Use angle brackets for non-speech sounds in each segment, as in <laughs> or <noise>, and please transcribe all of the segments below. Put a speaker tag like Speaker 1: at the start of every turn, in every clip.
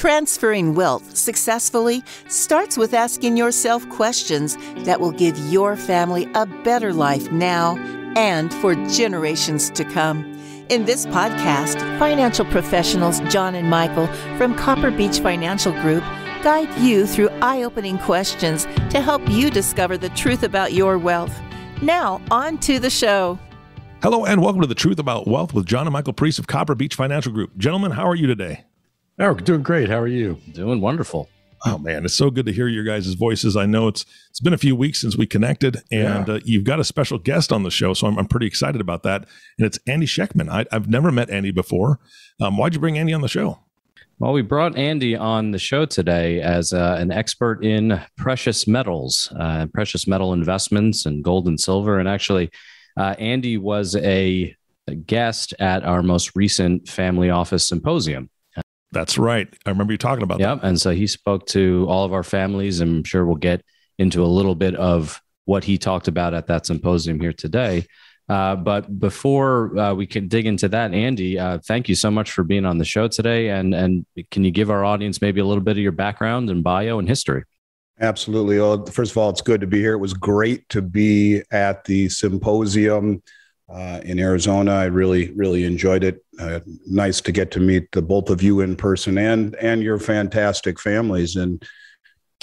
Speaker 1: Transferring wealth successfully starts with asking yourself questions that will give your family a better life now and for generations to come. In this podcast, financial professionals John and Michael from Copper Beach Financial Group guide you through eye opening questions to help you discover the truth about your wealth. Now, on to the show.
Speaker 2: Hello, and welcome to The Truth About Wealth with John and Michael Priest of Copper Beach Financial Group. Gentlemen, how are you today? Eric, oh, doing great. How are you? Doing wonderful. Oh man, it's so good to hear your guys' voices. I know it's it's been a few weeks since we connected, and yeah. uh, you've got a special guest on the show, so I'm, I'm pretty excited about that.
Speaker 3: And it's Andy Sheckman. I, have never met Andy before. Um, why'd you bring Andy on the show? Well, we brought Andy on the show today as uh, an expert in precious metals, uh, precious metal investments, and gold and silver. And actually, uh, Andy was a, a guest at our most recent family office symposium. That's right. I remember you talking about yep. that. And so he spoke to all of our families. I'm sure we'll get into a little bit of what he talked about at that symposium here today. Uh, but before uh, we can dig into that, Andy, uh, thank you so much for being on the show today. And and can you give our audience maybe a little bit of your background and bio and history?
Speaker 4: Absolutely. Well, first of all, it's good to be here. It was great to be at the symposium uh, in Arizona. I really, really enjoyed it. Uh, nice to get to meet the both of you in person and and your fantastic families. And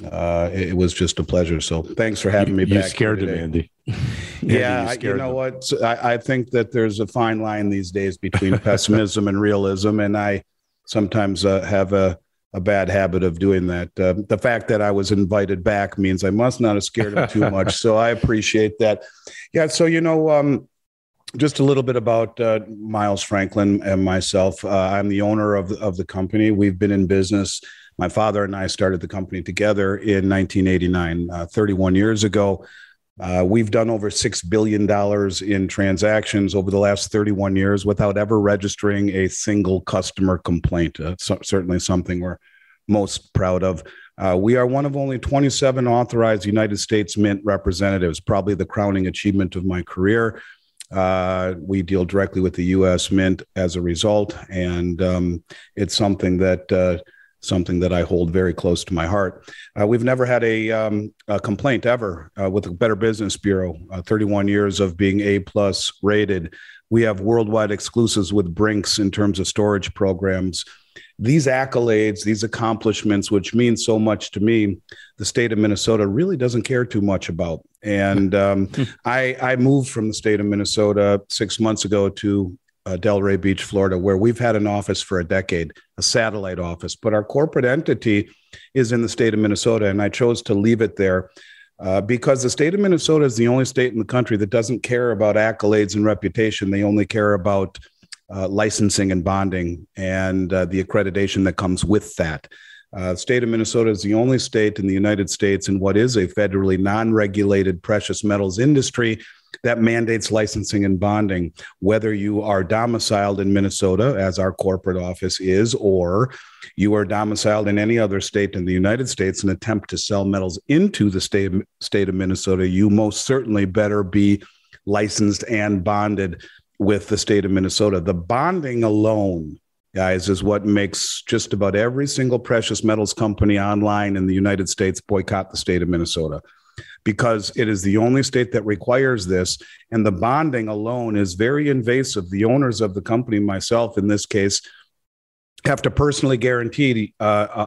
Speaker 4: uh, it, it was just a pleasure. So thanks for having me you, back. You scared him, <laughs> Andy. yeah, Andy, you, I, you, know him. what? So I, I think that there's a fine line these days between <laughs> pessimism and realism, and I sometimes uh, have a a bad habit of doing that. Uh, the fact that I was invited back means I must not have scared him too much. <laughs> so I appreciate that. Yeah. So you know, um, just a little bit about uh, Miles Franklin and myself. Uh, I'm the owner of, of the company. We've been in business. My father and I started the company together in 1989, uh, 31 years ago. Uh, we've done over $6 billion in transactions over the last 31 years without ever registering a single customer complaint. Uh, so, certainly something we're most proud of. Uh, we are one of only 27 authorized United States Mint representatives, probably the crowning achievement of my career. Uh, we deal directly with the U.S. Mint as a result, and um, it's something that uh, something that I hold very close to my heart. Uh, we've never had a, um, a complaint ever uh, with the Better Business Bureau. Uh, 31 years of being A plus rated. We have worldwide exclusives with Brinks in terms of storage programs. These accolades, these accomplishments, which mean so much to me, the state of Minnesota really doesn't care too much about. And hmm. um, hmm. I, I moved from the state of Minnesota six months ago to uh, Delray Beach, Florida, where we've had an office for a decade, a satellite office, but our corporate entity is in the state of Minnesota, and I chose to leave it there. Uh, because the state of Minnesota is the only state in the country that doesn't care about accolades and reputation. They only care about uh, licensing and bonding and uh, the accreditation that comes with that. Uh, state of Minnesota is the only state in the United States in what is a federally non regulated precious metals industry that mandates licensing and bonding, whether you are domiciled in Minnesota, as our corporate office is, or you are domiciled in any other state in the United States and attempt to sell metals into the state, state of Minnesota, you most certainly better be licensed and bonded with the state of Minnesota. The bonding alone guys, is what makes just about every single precious metals company online in the United States boycott the state of Minnesota because it is the only state that requires this. And the bonding alone is very invasive. The owners of the company, myself in this case, have to personally guarantee uh,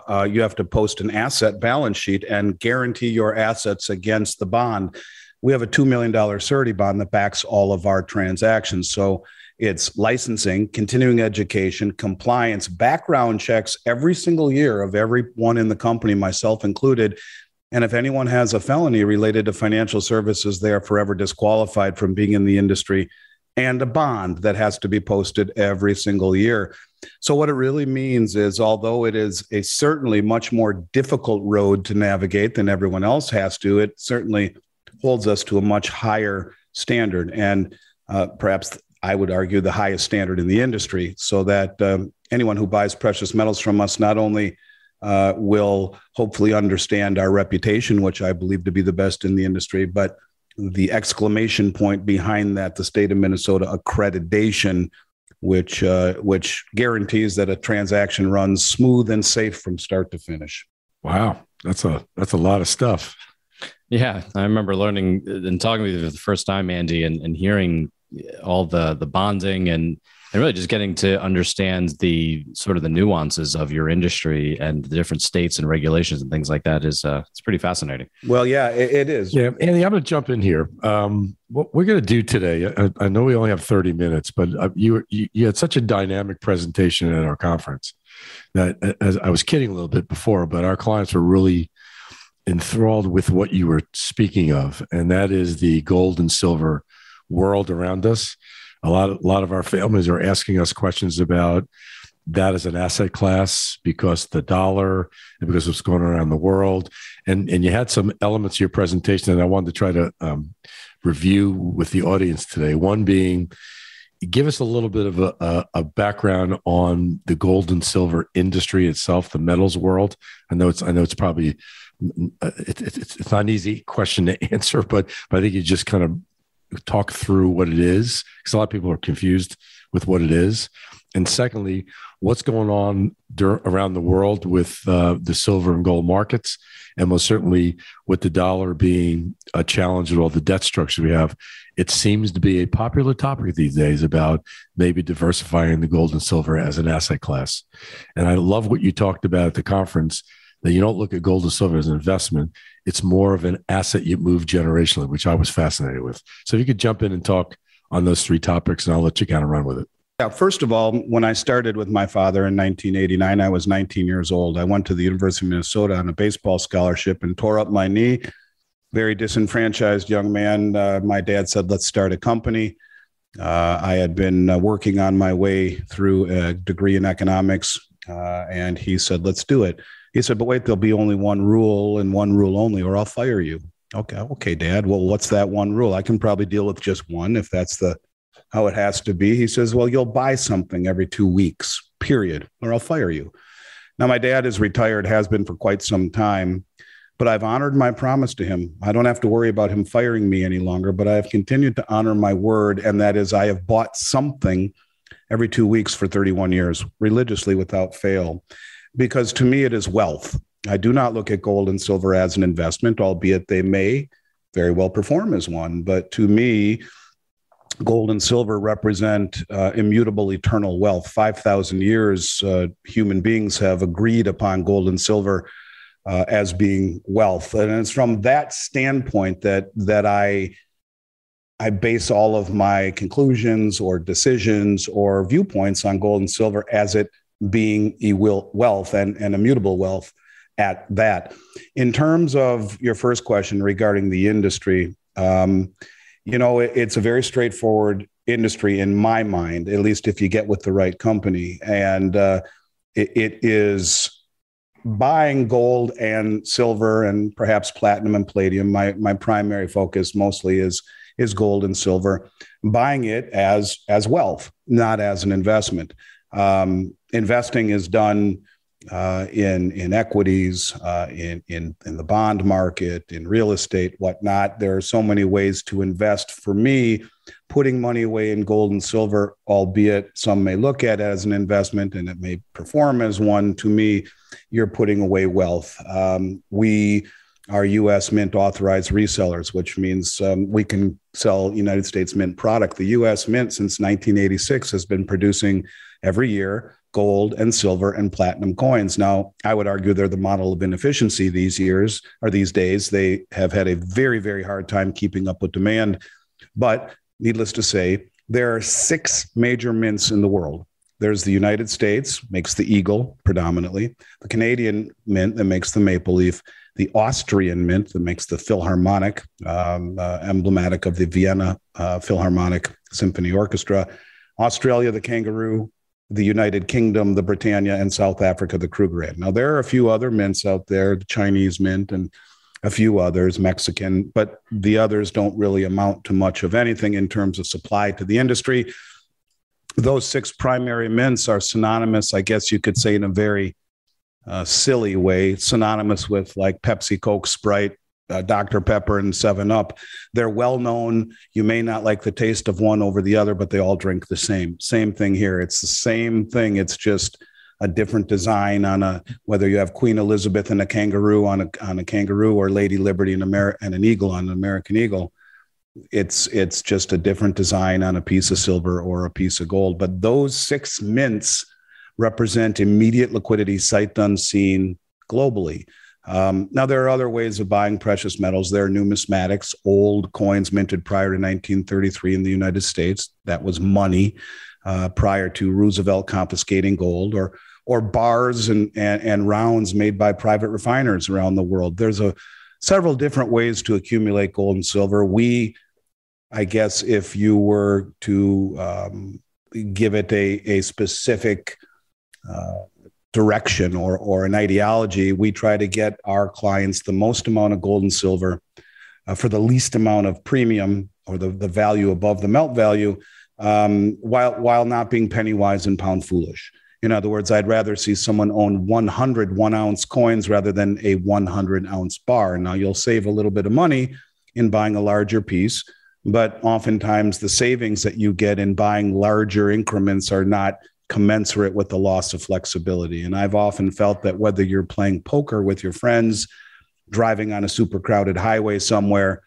Speaker 4: uh, uh you have to post an asset balance sheet and guarantee your assets against the bond. We have a $2 million surety bond that backs all of our transactions. So it's licensing, continuing education, compliance, background checks every single year of everyone in the company, myself included. And if anyone has a felony related to financial services, they are forever disqualified from being in the industry and a bond that has to be posted every single year. So, what it really means is, although it is a certainly much more difficult road to navigate than everyone else has to, it certainly holds us to a much higher standard. And uh, perhaps I would argue, the highest standard in the industry, so that um, anyone who buys precious metals from us not only uh, will hopefully understand our reputation, which I believe to be the best in the industry, but the exclamation point behind that, the state of Minnesota accreditation, which uh, which guarantees that a transaction runs smooth and safe
Speaker 5: from start to finish. Wow, that's a that's a lot of stuff.
Speaker 3: Yeah, I remember learning uh, and talking with you for the first time, Andy, and, and hearing all the the bonding and and really just getting to understand the sort of the nuances of your industry and the different states and regulations and things like that is uh, it's pretty fascinating.
Speaker 5: Well, yeah, it, it is. Yeah, Andy, I'm going to jump in here. Um, what we're going to do today, I, I, know we only have 30 minutes, but uh, you, you, you had such a dynamic presentation at our conference that as I was kidding a little bit before, but our clients were really enthralled with what you were speaking of, and that is the gold and silver world around us. A lot, a lot of our families are asking us questions about that as an asset class because the dollar and because what's going on around the world. And, and you had some elements of your presentation that I wanted to try to um, review with the audience today. One being, give us a little bit of a, a, a, background on the gold and silver industry itself, the metals world. I know it's I know it's probably uh, it, it, it's not an easy question to <laughs> answer, but, but I think you just kind of talk through what it is because a lot of people are confused with what it is and secondly what's going on dur- around the world with uh, the silver and gold markets and most certainly with the dollar being a challenge with all the debt structure we have it seems to be a popular topic these days about maybe diversifying the gold and silver as an asset class and i love what you talked about at the conference that you don't look at gold and silver as an investment it's more of an asset you move generationally, which I was fascinated with. So if you could jump in and talk on those three topics, and I'll let you kind
Speaker 4: of run with it. Yeah, first of all, when I started with my father in 1989, I was 19 years old. I went to the University of Minnesota on a baseball scholarship and tore up my knee. Very disenfranchised young man. Uh, my dad said, Let's start a company. Uh, I had been uh, working on my way through a degree in economics, uh, and he said, Let's do it. He said, but wait, there'll be only one rule and one rule only, or I'll fire you. Okay, okay, Dad. Well, what's that one rule? I can probably deal with just one if that's the how it has to be. He says, well, you'll buy something every two weeks, period, or I'll fire you. Now, my dad is retired, has been for quite some time, but I've honored my promise to him. I don't have to worry about him firing me any longer, but I have continued to honor my word, and that is I have bought something every two weeks for 31 years, religiously without fail because to me it is wealth. I do not look at gold and silver as an investment, albeit they may very well perform as one. But to me, gold and silver represent uh, immutable eternal wealth. 5,000 years, uh, human beings have agreed upon gold and silver uh, as being wealth. And it's from that standpoint that, that I. I base all of my conclusions or decisions or viewpoints on gold and silver as it being wealth and, and immutable wealth at that. In terms of your first question regarding the industry, um, you know, it, it's a very straightforward industry in my mind, at least if you get with the right company. And uh, it, it is buying gold and silver and perhaps platinum and palladium. My, my primary focus mostly is, is gold and silver, buying it as, as wealth, not as an investment. Um, investing is done uh, in in equities, uh, in in in the bond market, in real estate, whatnot. There are so many ways to invest. For me, putting money away in gold and silver, albeit some may look at it as an investment and it may perform as one, to me, you're putting away wealth. Um, we are U.S. Mint authorized resellers, which means um, we can sell United States Mint product. The U.S. Mint, since 1986, has been producing every year gold and silver and platinum coins. Now, I would argue they're the model of inefficiency these years or these days. They have had a very, very hard time keeping up with demand. But needless to say, there are six major mints in the world. There's the United States, makes the eagle predominantly, the Canadian mint that makes the maple leaf, the Austrian mint that makes the Philharmonic, um, uh, emblematic of the Vienna uh, Philharmonic Symphony Orchestra, Australia, the kangaroo, the United Kingdom, the Britannia, and South Africa, the Krugerrand. Now, there are a few other mints out there, the Chinese mint and a few others, Mexican, but the others don't really amount to much of anything in terms of supply to the industry. Those six primary mints are synonymous, I guess you could say, in a very uh, silly way, synonymous with like Pepsi, Coke, Sprite, uh, Dr. Pepper and Seven Up. They're well known. You may not like the taste of one over the other, but they all drink the same. Same thing here. It's the same thing. It's just a different design on a whether you have Queen Elizabeth and a kangaroo on a on a kangaroo or Lady Liberty and, Ameri- and an eagle on an American eagle. It's it's just a different design on a piece of silver or a piece of gold. But those six mints represent immediate liquidity, sight unseen globally. Um, now, there are other ways of buying precious metals. There are numismatics, old coins minted prior to 1933 in the United States. That was money uh, prior to Roosevelt confiscating gold, or or bars and, and, and rounds made by private refiners around the world. There's a several different ways to accumulate gold and silver. We, I guess, if you were to um, give it a a specific uh, direction or, or an ideology, we try to get our clients the most amount of gold and silver uh, for the least amount of premium or the, the value above the melt value um, while, while not being penny wise and pound foolish. In other words, I'd rather see someone own 100 one ounce coins rather than a 100 ounce bar. Now, you'll save a little bit of money in buying a larger piece, but oftentimes the savings that you get in buying larger increments are not commensurate with the loss of flexibility. And I've often felt that whether you're playing poker with your friends, driving on a super crowded highway somewhere,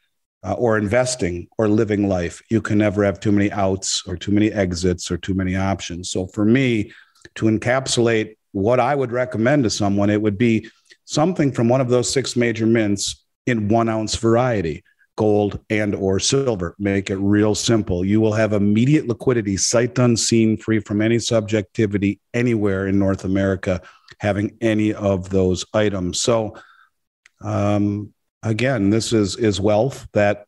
Speaker 4: uh, or investing or living life, you can never have too many outs or too many exits or too many options. So for me, to encapsulate what I would recommend to someone, it would be something from one of those six major mints in one ounce variety gold and or silver make it real simple you will have immediate liquidity sight unseen free from any subjectivity anywhere in north america having any of those items so um, again this is is wealth that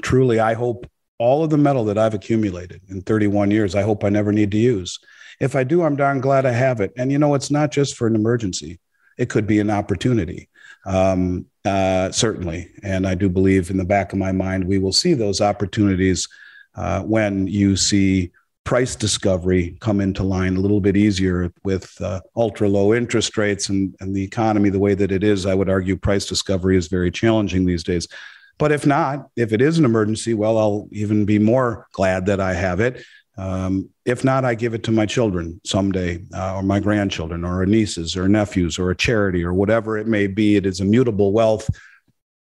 Speaker 4: truly i hope all of the metal that i've accumulated in 31 years i hope i never need to use if i do i'm darn glad i have it and you know it's not just for an emergency it could be an opportunity. Um, uh, certainly. And I do believe in the back of my mind, we will see those opportunities uh, when you see price discovery come into line a little bit easier with uh, ultra low interest rates and, and the economy the way that it is. I would argue price discovery is very challenging these days. But if not, if it is an emergency, well, I'll even be more glad that I have it um, if not, I give it to my children someday, uh, or my grandchildren, or nieces, or nephews, or a charity, or whatever it may be. It is immutable wealth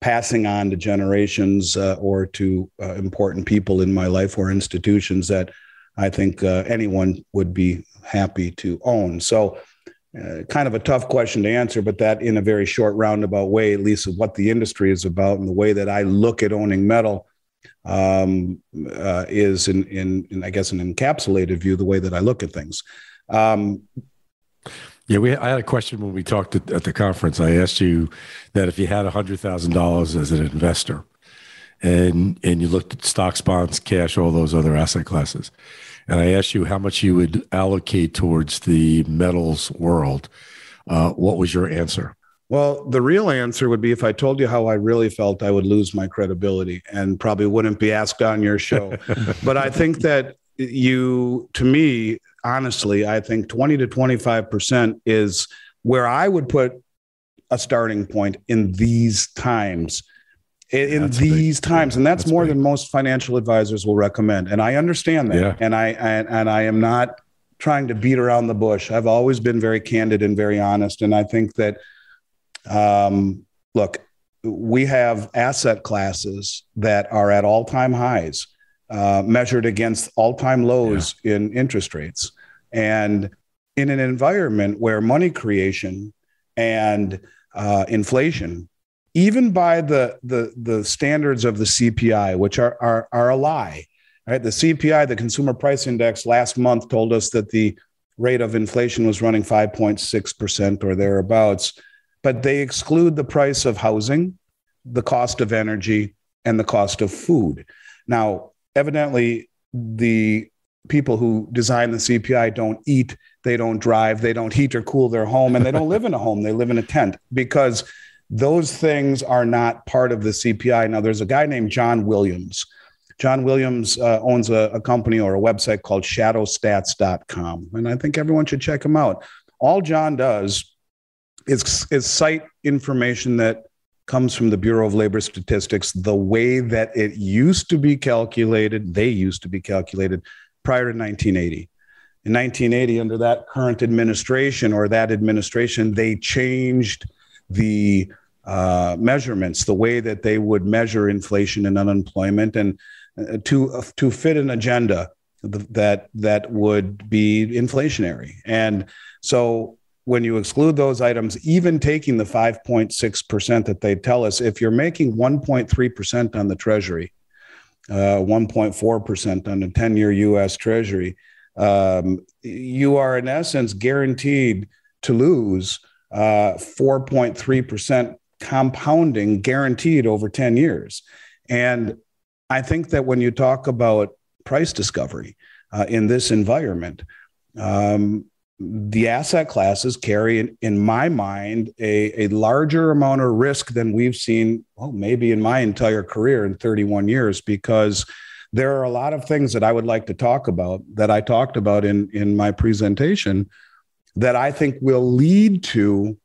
Speaker 4: passing on to generations uh, or to uh, important people in my life or institutions that I think uh, anyone would be happy to own. So, uh, kind of a tough question to answer, but that in a very short roundabout way, at least of what the industry is about and the way that I look at owning metal um, uh, is in, in, in, I guess, an encapsulated
Speaker 5: view, the way that I look at things. Um, yeah, we, I had a question when we talked at, at the conference. I asked you that if you had $100,000 as an investor and, and you looked at stocks, bonds, cash, all those other asset classes, and I asked you how much you would allocate towards the metals world, uh, what was your answer?
Speaker 4: Well, the real answer would be if I told you how I really felt, I would lose my credibility and probably wouldn't be asked on your show. <laughs> but I think that you, to me, honestly, I think 20 to 25% is where I would put a starting point in these times. In, these big, times, and that's, that's more big. than most financial advisors will recommend. And I understand that, yeah. and I and I am not trying to beat around the bush. I've always been very candid and very honest, and I think that um, look, we have asset classes that are at all time highs, uh, measured against all time lows yeah. in interest rates. And in an environment where money creation and uh, inflation, even by the, the, the standards of the CPI, which are, are, are a lie, right? The CPI, the Consumer Price Index, last month told us that the rate of inflation was running 5.6% or thereabouts but they exclude the price of housing, the cost of energy, and the cost of food. Now, evidently, the people who design the CPI don't eat, they don't drive, they don't heat or cool their home, and they don't <laughs> live in a home, they live in a tent because those things are not part of the CPI. Now, there's a guy named John Williams. John Williams uh, owns a, a company or a website called shadowstats.com, and I think everyone should check him out. All John does is, is site information that comes from the Bureau of Labor Statistics the way that it used to be calculated, they used to be calculated prior to 1980. In 1980, under that current administration or that administration, they changed the uh, measurements, the way that they would measure inflation and unemployment, and uh, to uh, to fit an agenda that that would be inflationary. And so when you exclude those items, even taking the 5.6% that they tell us, if you're making 1.3% on the Treasury, uh, 1.4% on the 10 year US Treasury, um, you are in essence guaranteed to lose uh, 4.3% compounding guaranteed over 10 years. And I think that when you talk about price discovery uh, in this environment, um, the asset classes carry, in my mind, a, a larger amount of risk than we've seen, well, maybe in my entire career in 31 years, because there are a lot of things that I would like to talk about that I talked about in, in my presentation that I think will lead to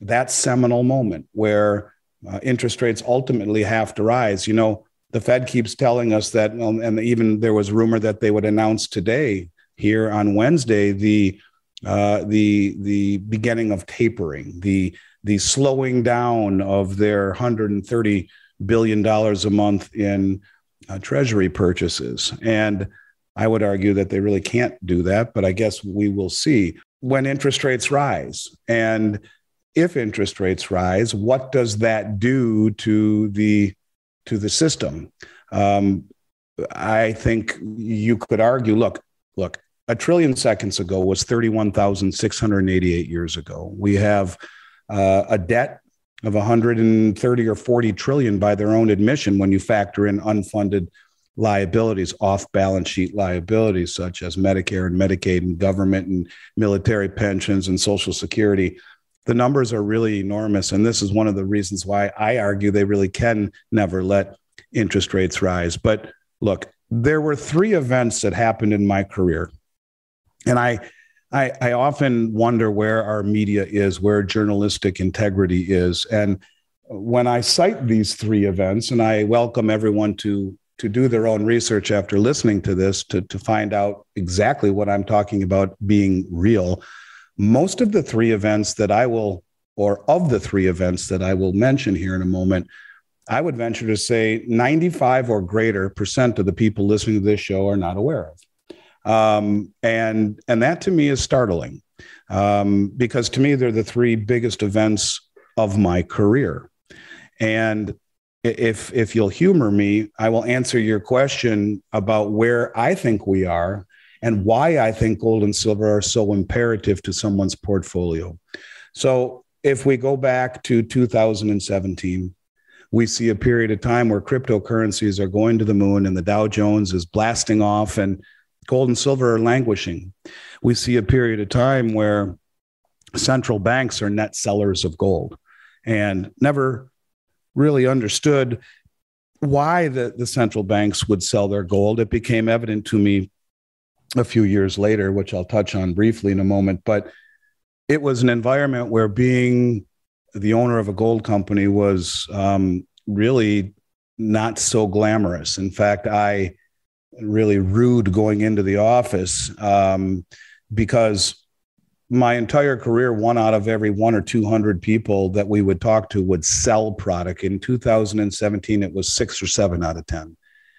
Speaker 4: that seminal moment where uh, interest rates ultimately have to rise. You know, the Fed keeps telling us that, and even there was rumor that they would announce today here on Wednesday the uh, the the beginning of tapering, the the slowing down of their 130 billion dollars a month in uh, treasury purchases. And I would argue that they really can't do that, but I guess we will see when interest rates rise. And if interest rates rise, what does that do to the to the system? Um, I think you could argue, look, look, a trillion seconds ago was 31,688 years ago. We have uh, a debt of 130 or 40 trillion by their own admission when you factor in unfunded liabilities, off balance sheet liabilities, such as Medicare and Medicaid and government and military pensions and Social Security. The numbers are really enormous. And this is one of the reasons why I argue they really can never let interest rates rise. But look, there were three events that happened in my career and I, I, I often wonder where our media is, where journalistic integrity is. And when I cite these three events, and I welcome everyone to to do their own research after listening to this to, to find out exactly what I'm talking about being real. Most of the three events that I will, or of the three events that I will mention here in a moment, I would venture to say 95 or greater percent of the people listening to this show are not aware of. Um, and and that to me is startling um, because to me they're the three biggest events of my career. And if if you'll humor me, I will answer your question about where I think we are and why I think gold and silver are so imperative to someone's portfolio. So if we go back to 2017, we see a period of time where cryptocurrencies are going to the moon and the Dow Jones is blasting off and gold and silver are languishing. We see a period of time where central banks are net sellers of gold and never really understood why the, the central banks would sell their gold. It became evident to me a few years later, which I'll touch on briefly in a moment, but it was an environment where being the owner of a gold company was um, really not so glamorous. In fact, I really rude going into the office um, because my entire career, one out of every one or 200 people that we would talk to would sell product. In 2017, it was six or seven out of 10.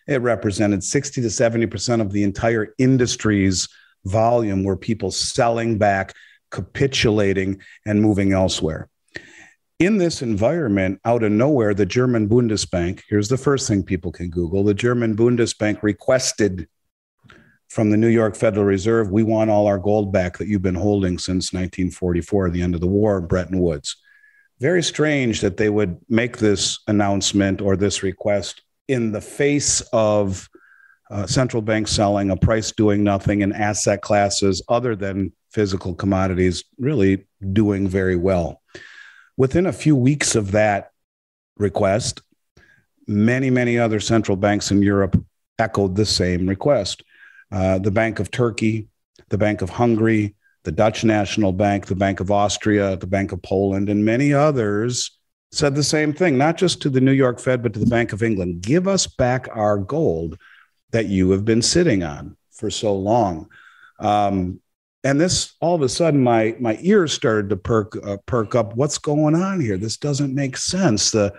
Speaker 4: It represented 60 to 70% of the entire industry's volume were people selling back, capitulating, and moving elsewhere in this environment, out of nowhere, the German Bundesbank, here's the first thing people can Google the German Bundesbank requested from the New York Federal Reserve, we want all our gold back that you've been holding since 1944, the end of the war, Bretton Woods. Very strange that they would make this announcement or this request in the face of uh, central bank selling, a price doing nothing, and asset classes other than physical commodities really doing very well. Within a few weeks of that request, many, many other central banks in Europe echoed the same request. Uh, the Bank of Turkey, the Bank of Hungary, the Dutch National Bank, the Bank of Austria, the Bank of Poland, and many others said the same thing, not just to the New York Fed, but to the Bank of England. Give us back our gold that you have been sitting on for so long. Um, and this all of a sudden my my ears started to perk uh, perk up what's going on here this doesn't make sense the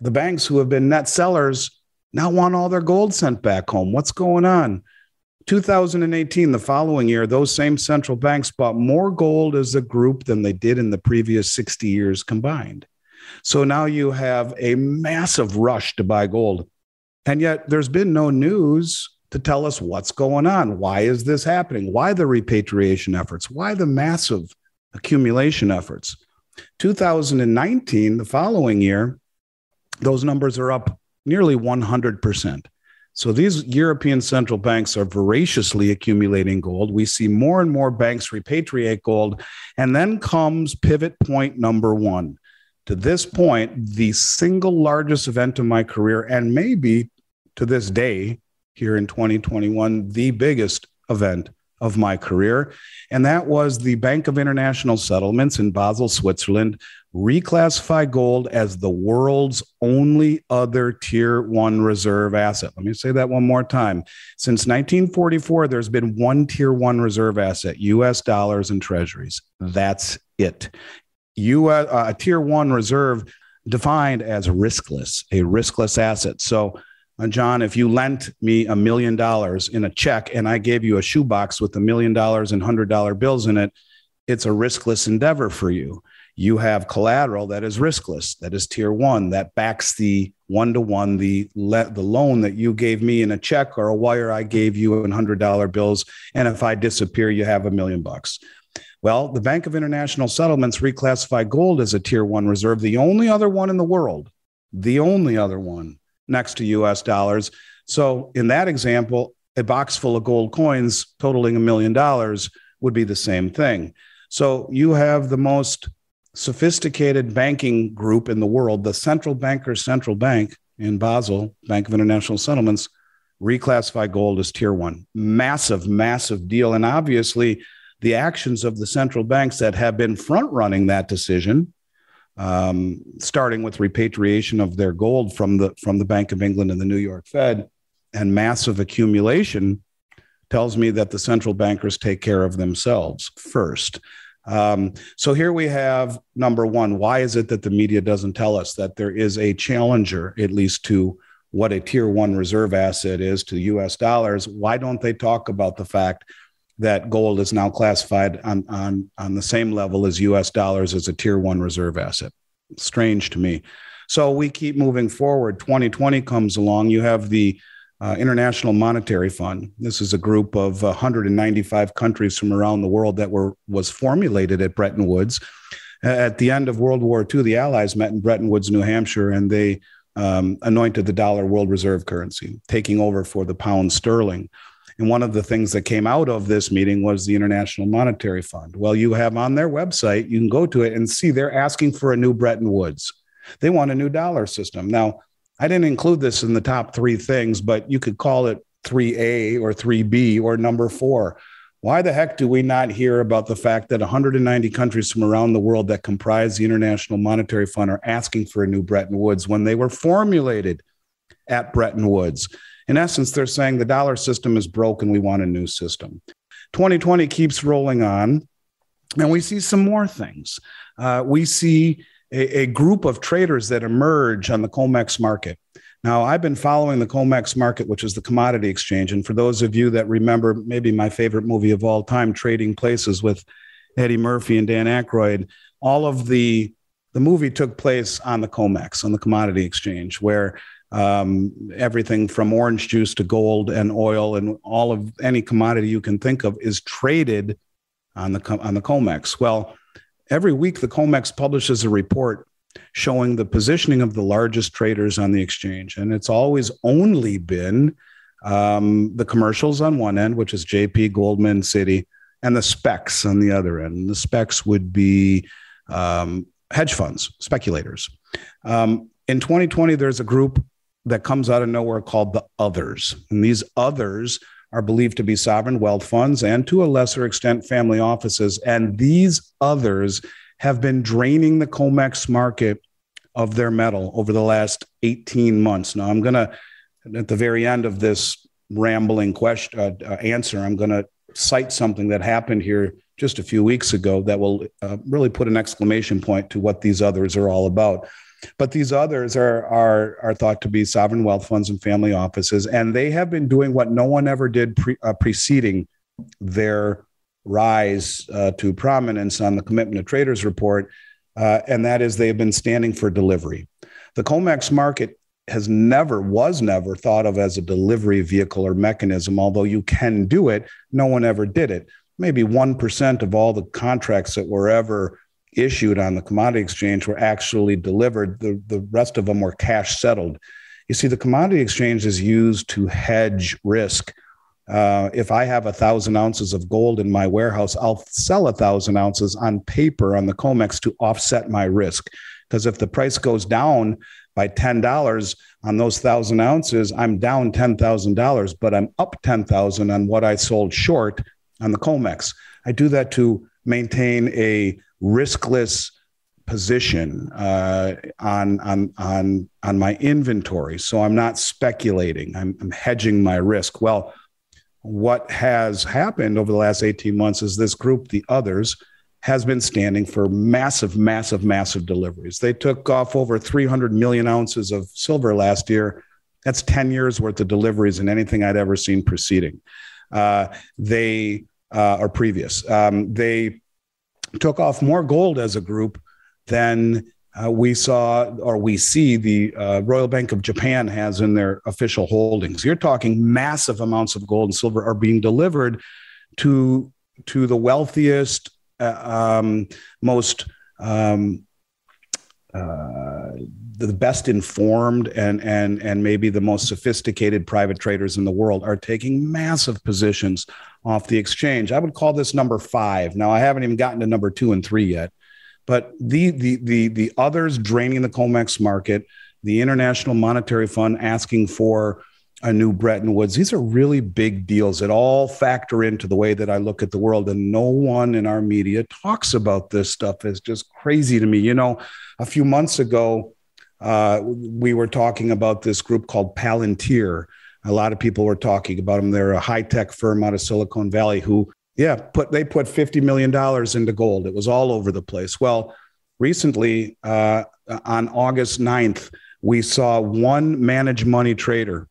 Speaker 4: the banks who have been net sellers now want all their gold sent back home what's going on 2018 the following year those same central banks bought more gold as a group than they did in the previous 60 years combined so now you have a massive rush to buy gold and yet there's been no news to tell us what's going on. Why is this happening? Why the repatriation efforts? Why the massive accumulation efforts? 2019, the following year, those numbers are up nearly 100%. So these European central banks are voraciously accumulating gold. We see more and more banks repatriate gold. And then comes pivot point number one. To this point, the single largest event of my career, and maybe to this day, here in 2021, the biggest event of my career. And that was the Bank of International Settlements in Basel, Switzerland, reclassify gold as the world's only other tier one reserve asset. Let me say that one more time. Since 1944, there's been one tier one reserve asset, US dollars and treasuries. That's it. US, uh, a tier one reserve defined as riskless, a riskless asset. So uh, John, if you lent me a million dollars in a check and I gave you a shoebox with a million dollars and hundred dollar bills in it, it's a riskless endeavor for you. You have collateral that is riskless, that is tier one, that backs the one to one, the the loan that you gave me in a check or a wire I gave you in hundred dollar bills. And if I disappear, you have a million bucks. Well, the Bank of International Settlements reclassified gold as a tier one reserve, the only other one in the world, the only other one next to US dollars. So, in that example, a box full of gold coins totaling a million dollars would be the same thing. So, you have the most sophisticated banking group in the world, the central banker's central bank in Basel, Bank of International Settlements, reclassify gold as tier one. Massive, massive deal. And obviously, the actions of the central banks that have been front running that decision um, starting with repatriation of their gold from the from the Bank of England and the New York Fed, and massive accumulation, tells me that the central bankers take care of themselves first. Um, so here we have number one. Why is it that the media doesn't tell us that there is a challenger, at least to what a tier one reserve asset is to the U.S. dollars? Why don't they talk about the fact that gold is now classified on, on, on the same level as US dollars as a tier one reserve asset. Strange to me. So we keep moving forward. 2020 comes along. You have the uh, International Monetary Fund. This is a group of 195 countries from around the world that were was formulated at Bretton Woods. At the end of World War II, the Allies met in Bretton Woods, New Hampshire, and they um, anointed the dollar world reserve currency, taking over for the pound sterling. And one of the things that came out of this meeting was the International Monetary Fund. Well, you have on their website, you can go to it and see they're asking for a new Bretton Woods. They want a new dollar system. Now, I didn't include this in the top three things, but you could call it 3A or 3B or number four. Why the heck do we not hear about the fact that 190 countries from around the world that comprise the International Monetary Fund are asking for a new Bretton Woods when they were formulated at Bretton Woods? In essence, they're saying the dollar system is broken. We want a new system. 2020 keeps rolling on, and we see some more things. Uh, we see a, a group of traders that emerge on the COMEX market. Now, I've been following the COMEX market, which is the commodity exchange. And for those of you that remember, maybe my favorite movie of all time, Trading Places with Eddie Murphy and Dan Aykroyd, all of the the movie took place on the COMEX, on the commodity exchange, where um, everything from orange juice to gold and oil and all of any commodity you can think of is traded on the on the COMEX. Well, every week the COMEX publishes a report showing the positioning of the largest traders on the exchange, and it's always only been um, the commercials on one end, which is J.P. Goldman, City, and the specs on the other end. the specs would be um, hedge funds, speculators. Um, in 2020, there's a group that comes out of nowhere called the others. And these others are believed to be sovereign wealth funds and to a lesser extent family offices. And these others have been draining the COMEX market of their metal over the last 18 months. Now, I'm going to, at the very end of this rambling question uh, uh, answer, I'm going to cite something that happened here just a few weeks ago that will uh, really put an exclamation point to what these others are all about. But these others are, are, are thought to be sovereign wealth funds and family offices, and they have been doing what no one ever did pre, uh, preceding their rise uh, to prominence on the Commitment of Traders report, uh, and that is they've been standing for delivery. The COMEX market has never, was never thought of as a delivery vehicle or mechanism, although you can do it. No one ever did it. Maybe 1% of all the contracts that were ever issued on the commodity exchange were actually delivered. The, the rest of them were cash settled. You see, the commodity exchange is used to hedge risk. Uh, if I have a thousand ounces of gold in my warehouse, I'll sell a thousand ounces on paper on the COMEX to offset my risk. Because if the price goes down by $10 on those thousand ounces, I'm down $10,000, but I'm up 10,000 on what I sold short on the COMEX. I do that to maintain a riskless position uh, on on on on my inventory. So I'm not speculating. I'm, I'm hedging my risk. Well, what has happened over the last 18 months is this group, the others, has been standing for massive, massive, massive deliveries. They took off over 300 million ounces of silver last year. That's 10 years worth of deliveries than anything I'd ever seen preceding. Uh, they uh, previous. Um, they took off more gold as a group than uh, we saw or we see the uh, Royal Bank of Japan has in their official holdings. You're talking massive amounts of gold and silver are being delivered to to the wealthiest, uh, um, most um, uh, the best informed and and and maybe the most sophisticated private traders in the world are taking massive positions off the exchange. I would call this number five. Now I haven't even gotten to number two and three yet, but the the the the others draining the COMEX market, the International Monetary Fund asking for a new Bretton Woods. These are really big deals that all factor into the way that I look at the world. And no one in our media talks about this stuff. It's just crazy to me. You know, a few months ago, uh, we were talking about this group called Palantir. A lot of people were talking about them. They're a high tech firm out of Silicon Valley who, yeah, put they put fifty million dollars into gold. It was all over the place. Well, recently uh, on August 9th, we saw one managed money trader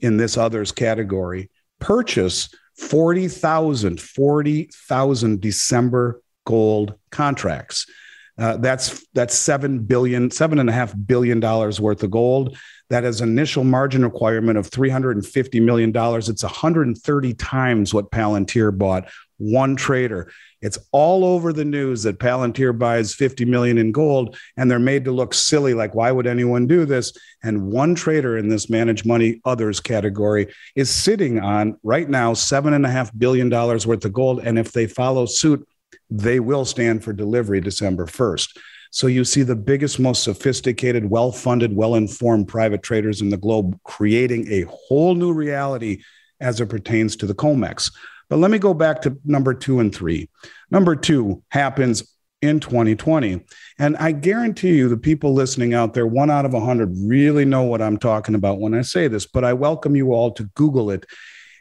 Speaker 4: in this others category purchase 40,000 40,000 December gold contracts. Uh, that's that's seven billion, seven and a half billion dollars worth of gold. That is initial margin requirement of three hundred and fifty million dollars. It's one hundred and thirty times what Palantir bought. One trader. It's all over the news that Palantir buys 50 million in gold and they're made to look silly like why would anyone do this? And one trader in this managed money others category is sitting on right now seven and a half billion dollars worth of gold. And if they follow suit, they will stand for delivery December 1st. So you see the biggest, most sophisticated, well funded, well informed private traders in the globe creating a whole new reality as it pertains to the COMEX. But let me go back to number two and three. Number two happens in 2020. And I guarantee you, the people listening out there, one out of 100 really know what I'm talking about when I say this, but I welcome you all to Google it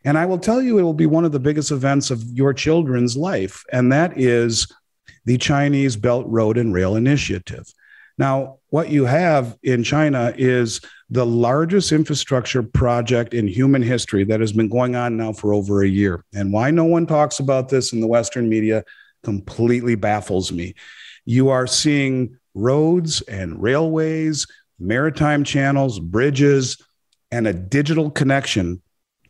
Speaker 4: and I will tell you, it will be one of the biggest events of your children's life, and that is the Chinese Belt Road and Rail Initiative. Now, what you have in China is the largest infrastructure project in human history that has been going on now for over a year. And why no one talks about this in the Western media completely baffles me. You are seeing roads and railways, maritime channels, bridges, and a digital connection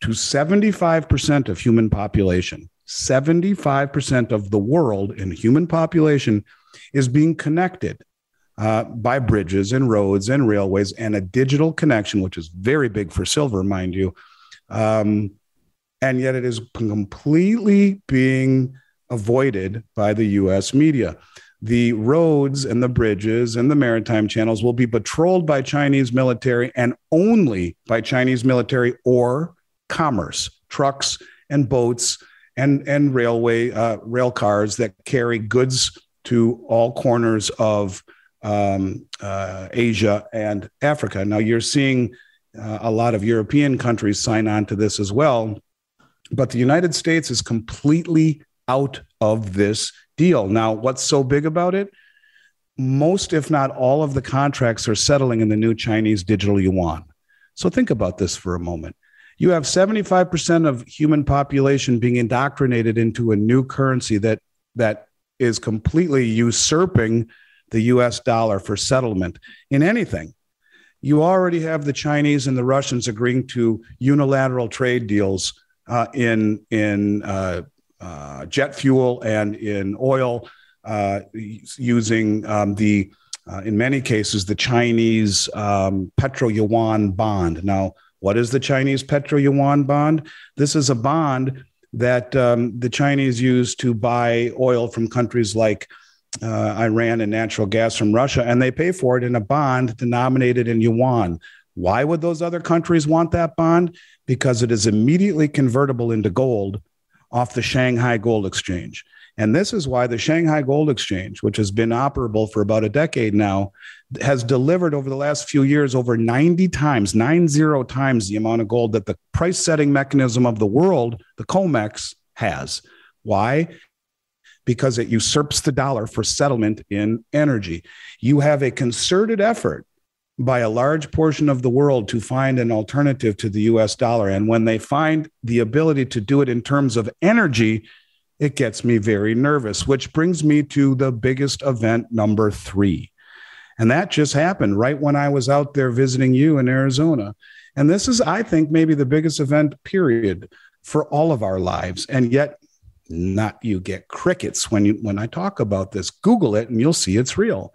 Speaker 4: to 75% of human population, 75% of the world in human population is being connected uh, by bridges and roads and railways and a digital connection, which is very big for silver, mind you. Um, and yet it is completely being avoided by the US media. The roads and the bridges and the maritime channels will be patrolled by Chinese military and only by Chinese military or commerce, trucks and boats and, and railway, uh, rail cars that carry goods to all corners of um, uh, Asia and Africa. Now, you're seeing uh, a lot of European countries sign on to this as well, but the United States is completely out of this deal. Now, what's so big about it? Most, if not all, of the contracts are settling in the new Chinese digital yuan. So think about this for a moment you have 75% of human population being indoctrinated into a new currency that that is completely usurping the US dollar for settlement in anything. You already have the Chinese and the Russians agreeing to unilateral trade deals uh, in in uh, uh, jet fuel and in oil, uh, using um, the uh, in many cases the Chinese um, petro yuan bond. Now, what is the Chinese petro yuan bond? This is a bond that um, the Chinese use to buy oil from countries like uh, Iran and natural gas from Russia, and they pay for it in a bond denominated in yuan. Why would those other countries want that bond? Because it is immediately convertible into gold off the Shanghai Gold Exchange. And this is why the Shanghai Gold Exchange, which has been operable for about a decade now, has delivered over the last few years over 90 times, nine zero times the amount of gold that the price setting mechanism of the world, the COMEX, has. Why? Because it usurps the dollar for settlement in energy. You have a concerted effort by a large portion of the world to find an alternative to the US dollar. And when they find the ability to do it in terms of energy, it gets me very nervous, which brings me to the biggest event number three. And that just happened right when I was out there visiting you in Arizona. And this is, I think, maybe the biggest event, period, for all of our lives. And yet, not you get crickets when you when I talk about this. Google it and you'll see it's real.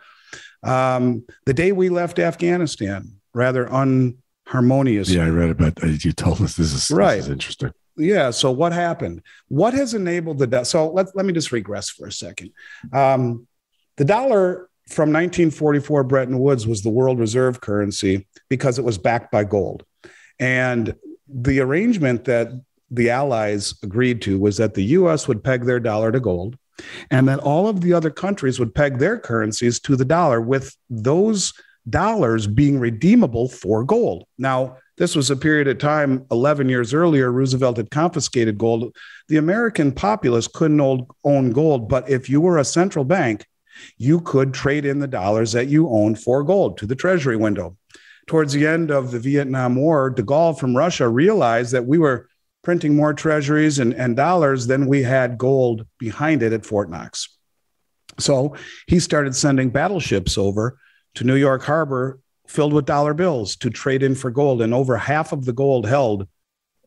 Speaker 4: Um, the day we left Afghanistan, rather unharmonious.
Speaker 5: Yeah, I read about you told us this is right. This is interesting
Speaker 4: yeah. So what happened? What has enabled the dollar? So let let me just regress for a second. Um, the dollar from 1944 Bretton Woods was the world reserve currency because it was backed by gold, and the arrangement that the Allies agreed to was that the U.S. would peg their dollar to gold, and that all of the other countries would peg their currencies to the dollar, with those dollars being redeemable for gold. Now this was a period of time 11 years earlier, Roosevelt had confiscated gold. The American populace couldn't own gold, but if you were a central bank, you could trade in the dollars that you owned for gold to the treasury window. Towards the end of the Vietnam War, de Gaulle from Russia realized that we were printing more treasuries and, and dollars than we had gold behind it at Fort Knox. So he started sending battleships over to New York Harbor filled with dollar bills to trade in for gold, and over half of the gold held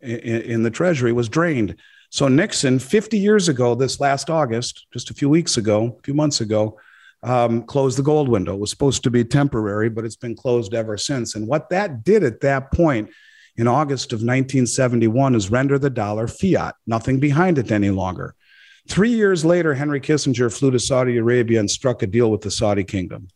Speaker 4: in, in the treasury was drained. So Nixon, 50 years ago, this last August, just a few weeks ago, a few months ago, um, closed the gold window. It was supposed to be temporary, but it's been closed ever since. And what that did at that point in August of 1971 is render the dollar fiat, nothing behind it any longer. Three years later, Henry Kissinger flew to Saudi Arabia and struck a deal with the Saudi kingdom.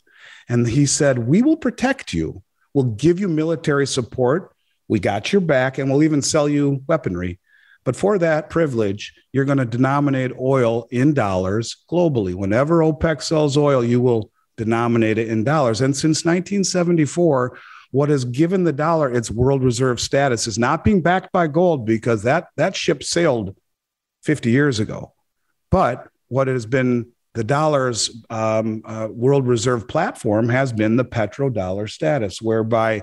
Speaker 4: And he said, We will protect you. We'll give you military support. We got your back, and we'll even sell you weaponry. But for that privilege, you're going to denominate oil in dollars globally. Whenever OPEC sells oil, you will denominate it in dollars. And since 1974, what has given the dollar its world reserve status is not being backed by gold because that, that ship sailed 50 years ago. But what has been the dollar's um, uh, world reserve platform has been the petrodollar status, whereby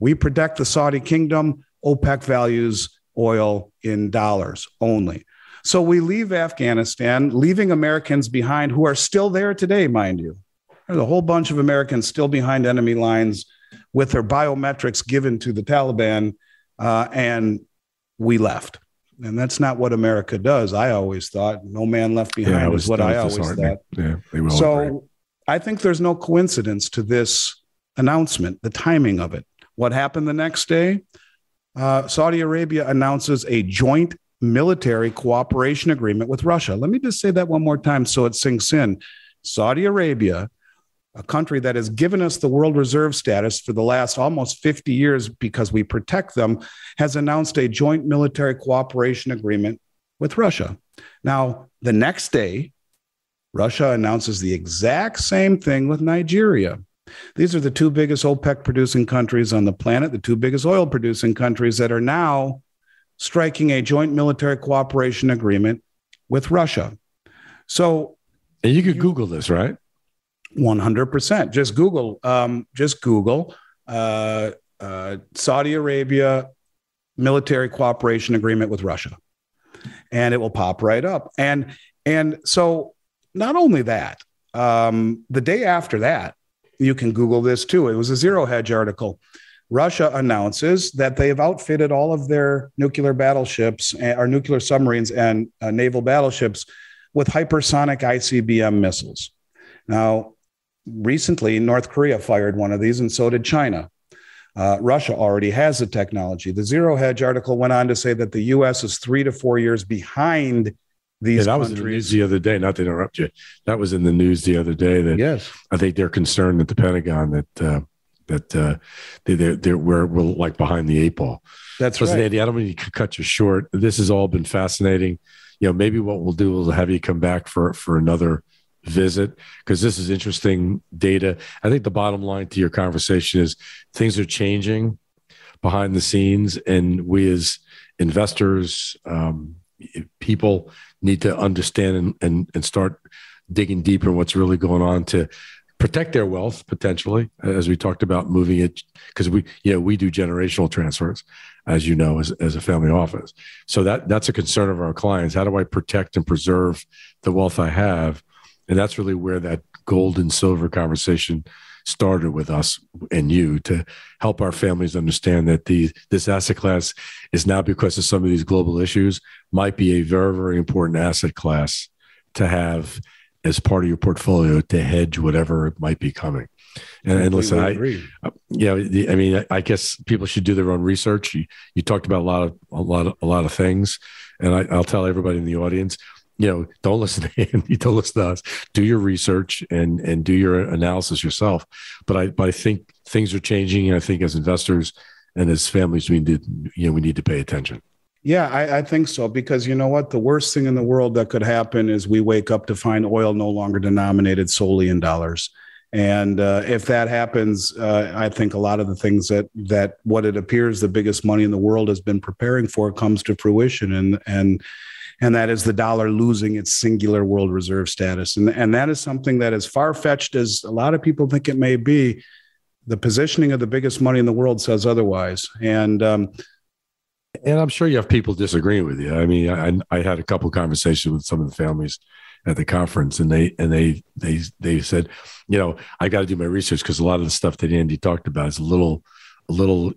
Speaker 4: we protect the Saudi kingdom, OPEC values oil in dollars only. So we leave Afghanistan, leaving Americans behind who are still there today, mind you. There's a whole bunch of Americans still behind enemy lines with their biometrics given to the Taliban, uh, and we left and that's not what America does. I always thought no man left behind yeah, is what I always thought. Yeah, so agree. I think there's no coincidence to this announcement, the timing of it. What happened the next day? Uh, Saudi Arabia announces a joint military cooperation agreement with Russia. Let me just say that one more time so it sinks in. Saudi Arabia a country that has given us the world reserve status for the last almost 50 years because we protect them, has announced a joint military cooperation agreement with Russia. Now, the next day, Russia announces the exact same thing with Nigeria. These are the two biggest OPEC producing countries on the planet, the two biggest oil producing countries that are now striking a joint military cooperation agreement with Russia. So, and you could you, Google this, right? 100%. Just Google, um, just Google uh, uh, Saudi Arabia military cooperation agreement with Russia, and it will pop right up. And and so not only that, um, the day after that, you can Google this too. It was a Zero Hedge article. Russia announces that they have outfitted all of their nuclear battleships, eh, or nuclear submarines, and uh, naval battleships with hypersonic ICBM missiles. Now, recently, North Korea fired one of these, and so did China. Uh, Russia already has the technology. The Zero Hedge article went on to say that the U.S. is three to four years behind these yeah, that countries. was in the
Speaker 5: news the other day. Not to interrupt you, that was in the news the other day. That yes, I think they're concerned at the Pentagon that uh, that uh, they they're, they're we're, we're, like behind the eight ball. That's Listen, right. Andy, I don't mean to cut you short. This has all been fascinating. You know, maybe what we'll do is have you come back for for another visit because this is interesting data. I think the bottom line to your conversation is things are changing behind the scenes, and we as investors, um, people need to understand and, and, and start digging deeper in what's really going on to protect their wealth potentially as we talked about moving it because we you know we do generational transfers as you know as, as a family office so that that's a concern of our clients how do i protect and preserve the wealth i have and that's really where that gold and silver conversation started with us and you to help our families understand that the this asset class is now because of some of these global issues might be a very very important asset class to have as part of your portfolio to hedge whatever it might be coming and, and listen i uh, yeah you know, i mean i guess people should do their own research you, you talked about a lot of a lot of a lot of things and I, will tell everybody in the audience you know, don't listen to <laughs> him. You don't listen to us. Do your research and and do your analysis yourself. But I but I think things are changing, and I think as investors and as families, we need you know we need to pay attention.
Speaker 4: Yeah, I, I think so because you know what? The worst thing in the world that could happen is we wake up to find oil no longer denominated solely in dollars. And uh, if that happens, uh, I think a lot of the things that that what it appears the biggest money in the world has been preparing for comes to fruition, and and and that is the dollar losing its singular world reserve status. And, and that is something that, as far fetched as a lot of people think it may
Speaker 5: be, the positioning of the biggest money in the world says otherwise. And um, and I'm sure you have people disagreeing with you. I mean, I, I had a couple conversations with some of the families at the conference, and they and they they they said, you know, I got to do my research because a lot of the stuff that Andy talked about is a little a little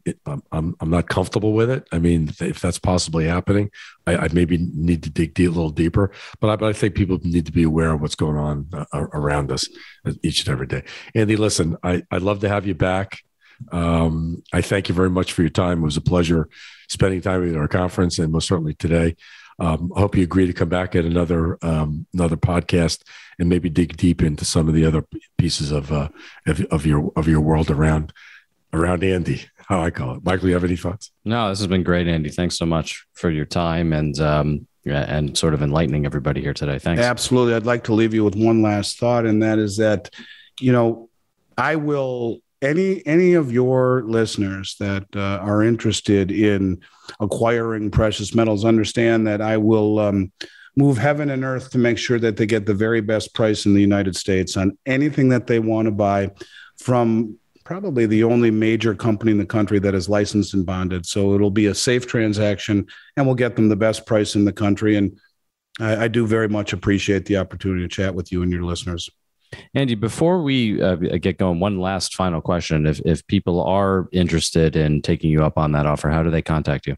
Speaker 5: I'm, I'm not comfortable with it i mean if that's possibly happening i, I maybe need to dig deep, a little deeper but I, but I think people need to be aware of what's going on uh, around us uh, each and every day andy listen I, i'd love to have you back um, i thank you very much for your time it was a pleasure spending time with you at our conference and most certainly today um, I hope you agree to come back at another um, another podcast and maybe dig deep into some of the other pieces of, uh, of, of your of your world around around Andy, how I call it. Michael, you have any thoughts?
Speaker 3: No, this has been great, Andy. Thanks so much for your time and um, and sort of enlightening everybody here today. Thanks.
Speaker 4: Absolutely. I'd like to leave you with one last thought, and that is that, you know, I will any any of your listeners that uh, are interested in acquiring precious metals understand that I will um, move heaven and earth to make sure that they get the very best price in the United States on anything that they want to buy from probably the only major company in the country that is licensed and bonded. So it'll be a safe transaction and we'll get them the best price in the country. And I, I do very much appreciate
Speaker 3: the opportunity to chat with you
Speaker 4: and your listeners.
Speaker 3: Andy, before we uh, get going, one last final question. If, if people are interested in taking you up on that offer, how do they contact you?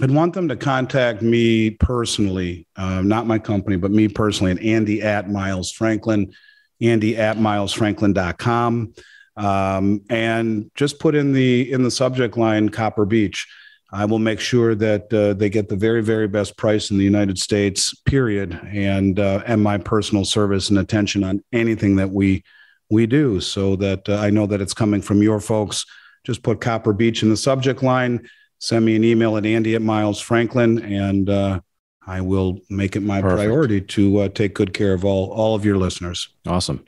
Speaker 4: I'd want them to contact me personally, uh, not my company, but me personally, and Andy at Miles Franklin, Andy at milesfranklin.com um, and just put in the in the subject line Copper Beach. I will make sure that uh, they get the very very best price in the United States. Period. And uh, and my personal service and attention on anything that we we do, so that uh, I know that it's coming from your folks. Just put Copper Beach in the subject line. Send me an email at Andy at Miles Franklin, and uh, I will make it my Perfect. priority to uh, take good care of all all of your listeners. Awesome.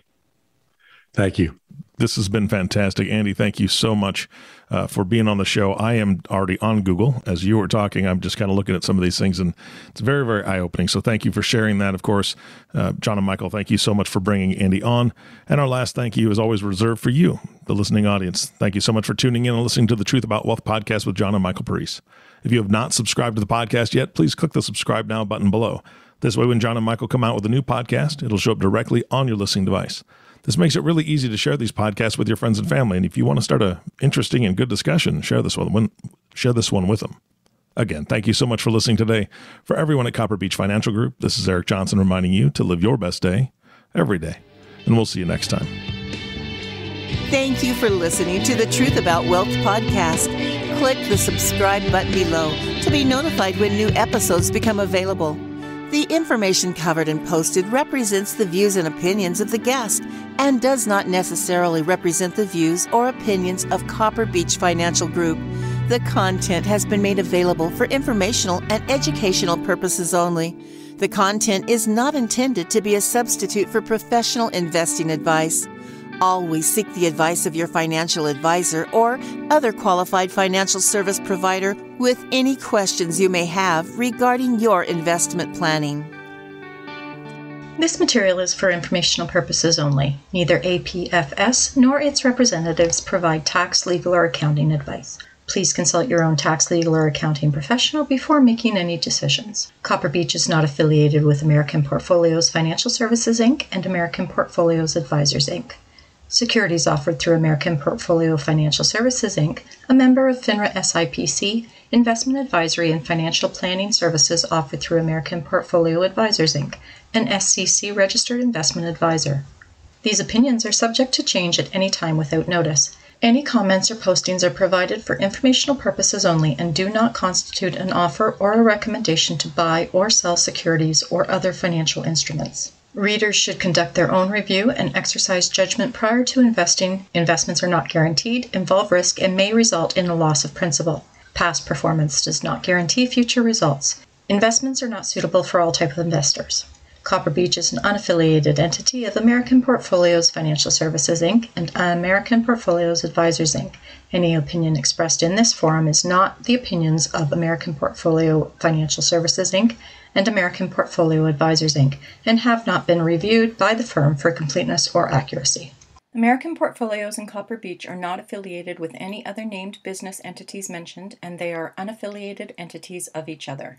Speaker 4: Thank you. This has
Speaker 2: been fantastic. Andy, thank you so much uh, for being on the show. I am already on Google. As you were talking, I'm just kind of looking at some of these things, and it's very, very eye opening. So thank you for sharing that, of course. Uh, John and Michael, thank you so much for bringing Andy on. And our last thank you is always reserved for you, the listening audience. Thank you so much for tuning in and listening to the Truth About Wealth podcast with John and Michael Paris. If you have not subscribed to the podcast yet, please click the subscribe now button below. This way, when John and Michael come out with a new podcast, it'll show up directly on your listening device. This makes it really easy to share these podcasts with your friends and family. And if you want to start a interesting and good discussion, share this one. Share this one with them. Again, thank you so much for listening today. For everyone at Copper Beach Financial Group, this is Eric Johnson reminding you to live your best day every day. And we'll see you next time.
Speaker 1: Thank you for listening to the Truth About Wealth podcast. Click the subscribe button below to be notified when new episodes become available. The information covered and posted represents the views and opinions of the guest and does not necessarily represent the views or opinions of Copper Beach Financial Group. The content has been made available for informational and educational purposes only. The content is not intended to be a substitute for professional investing advice. Always seek the advice of your financial advisor or other qualified financial service provider with
Speaker 6: any questions you may have regarding your investment planning. This material is for informational purposes only. Neither APFS nor its representatives provide tax, legal, or accounting advice. Please consult your own tax, legal, or accounting professional before making any decisions. Copper Beach is not affiliated with American Portfolios Financial Services Inc. and American Portfolios Advisors Inc securities offered through American Portfolio Financial Services, Inc., a member of FINRA SIPC, investment advisory and financial planning services offered through American Portfolio Advisors, Inc., an SCC registered investment advisor. These opinions are subject to change at any time without notice. Any comments or postings are provided for informational purposes only and do not constitute an offer or a recommendation to buy or sell securities or other financial instruments. Readers should conduct their own review and exercise judgment prior to investing. Investments are not guaranteed, involve risk, and may result in a loss of principal. Past performance does not guarantee future results. Investments are not suitable for all type of investors. Copper Beach is an unaffiliated entity of American Portfolios Financial Services Inc. and American Portfolios Advisors Inc. Any opinion expressed in this forum is not the opinions of American Portfolio Financial Services Inc and American Portfolio Advisors Inc., and have not been reviewed by the firm for completeness or accuracy. American Portfolios in Copper Beach are not affiliated with any other named business entities mentioned, and they are unaffiliated entities of each other.